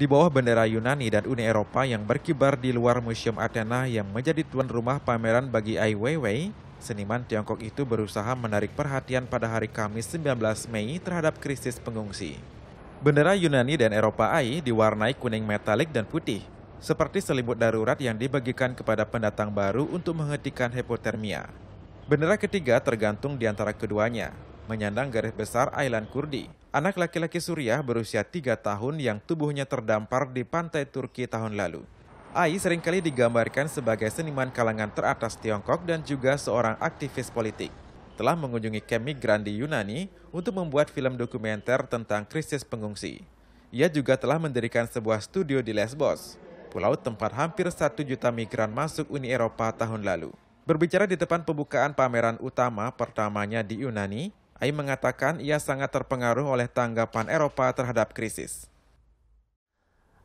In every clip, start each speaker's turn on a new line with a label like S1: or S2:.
S1: di bawah bendera Yunani dan Uni Eropa yang berkibar di luar Museum Athena yang menjadi tuan rumah pameran bagi Ai Weiwei, seniman Tiongkok itu berusaha menarik perhatian pada hari Kamis 19 Mei terhadap krisis pengungsi. Bendera Yunani dan Eropa Ai diwarnai kuning metalik dan putih, seperti selimut darurat yang dibagikan kepada pendatang baru untuk menghentikan hipotermia. Bendera ketiga tergantung di antara keduanya, menyandang garis besar Island Kurdi, anak laki-laki Suriah berusia 3 tahun yang tubuhnya terdampar di pantai Turki tahun lalu. Ai seringkali digambarkan sebagai seniman kalangan teratas Tiongkok dan juga seorang aktivis politik. Telah mengunjungi camp migran di Yunani untuk membuat film dokumenter tentang krisis pengungsi. Ia juga telah mendirikan sebuah studio di Lesbos, pulau tempat hampir satu juta migran masuk Uni Eropa tahun lalu. Berbicara di depan pembukaan pameran utama pertamanya di Yunani, Ai mengatakan ia sangat terpengaruh oleh tanggapan Eropa terhadap krisis.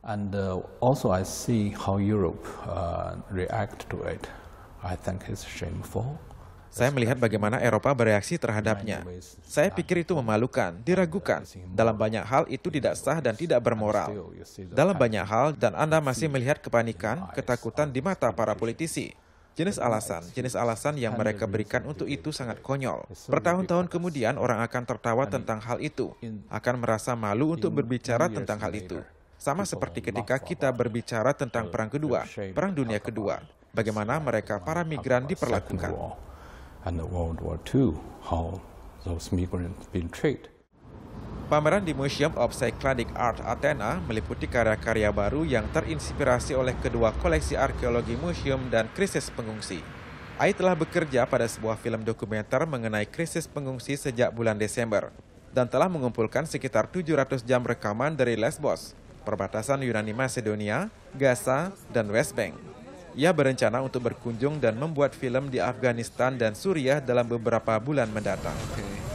S1: And uh, also I see how Europe uh, react to it. I think it's shameful. Saya melihat bagaimana Eropa bereaksi terhadapnya. Saya pikir itu memalukan, diragukan. Uh, Dalam banyak hal itu tidak sah dan tidak bermoral. Dalam banyak hal dan Anda masih melihat kepanikan, ketakutan di mata para politisi. Jenis alasan, jenis alasan yang mereka berikan untuk itu sangat konyol. Bertahun-tahun kemudian orang akan tertawa tentang hal itu, akan merasa malu untuk berbicara tentang hal itu. Sama seperti ketika kita berbicara tentang perang kedua, perang dunia kedua, bagaimana mereka para migran diperlakukan. Pameran di Museum of Cycladic Art Athena meliputi karya-karya baru yang terinspirasi oleh kedua koleksi arkeologi museum dan krisis pengungsi. Ai telah bekerja pada sebuah film dokumenter mengenai krisis pengungsi sejak bulan Desember dan telah mengumpulkan sekitar 700 jam rekaman dari Lesbos, perbatasan Yunani Macedonia, Gaza, dan West Bank. Ia berencana untuk berkunjung dan membuat film di Afghanistan dan Suriah dalam beberapa bulan mendatang.